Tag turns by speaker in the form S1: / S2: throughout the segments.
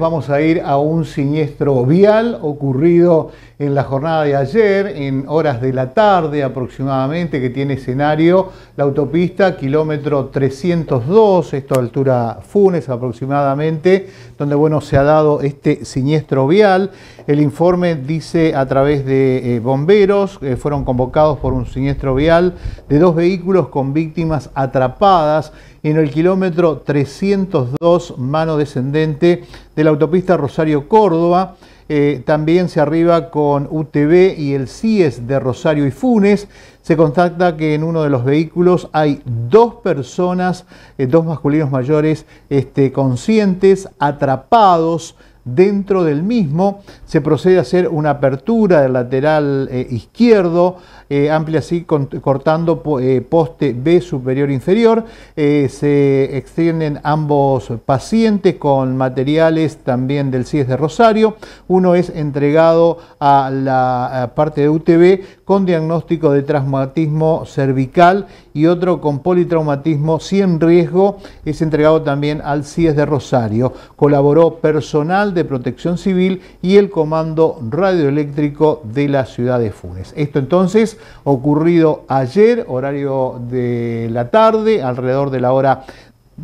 S1: Vamos a ir a un siniestro vial ocurrido en la jornada de ayer, en horas de la tarde aproximadamente, que tiene escenario la autopista kilómetro 302, esto a altura Funes aproximadamente, donde bueno, se ha dado este siniestro vial. El informe dice a través de eh, bomberos, que eh, fueron convocados por un siniestro vial de dos vehículos con víctimas atrapadas en el kilómetro 302, mano descendente de la autopista Rosario-Córdoba. Eh, también se arriba con UTV y el CIES de Rosario y Funes. Se contacta que en uno de los vehículos hay dos personas, eh, dos masculinos mayores este, conscientes, atrapados Dentro del mismo se procede a hacer una apertura del lateral eh, izquierdo, eh, amplia así cortando eh, poste B superior e inferior. se extienden ambos pacientes con materiales también del CIES de Rosario. Uno es entregado a la parte de UTB con diagnóstico de traumatismo cervical y otro con politraumatismo sin riesgo es entregado también al CIES de Rosario. Colaboró personal de Protección Civil y el Comando Radioeléctrico de la ciudad de Funes. Esto entonces ocurrido ayer, horario de la tarde, alrededor de la hora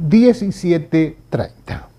S1: 17.30.